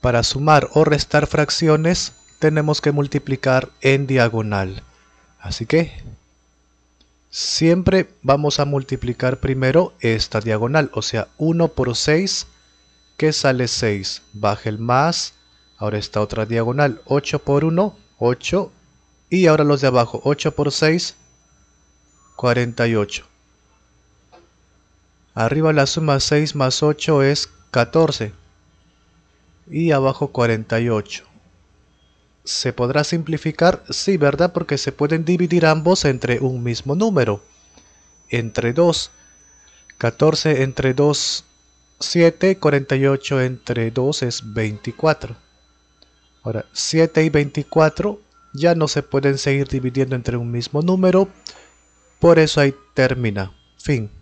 Para sumar o restar fracciones tenemos que multiplicar en diagonal. Así que siempre vamos a multiplicar primero esta diagonal, o sea 1 por 6 que sale 6, Baje el más, ahora esta otra diagonal, 8 por 1, 8, y ahora los de abajo, 8 por 6, 48. Arriba la suma 6 más 8 es 14 y abajo 48. ¿Se podrá simplificar? Sí, ¿verdad? Porque se pueden dividir ambos entre un mismo número. Entre 2. 14 entre 2, 7. 48 entre 2 es 24. Ahora, 7 y 24 ya no se pueden seguir dividiendo entre un mismo número. Por eso ahí termina. Fin.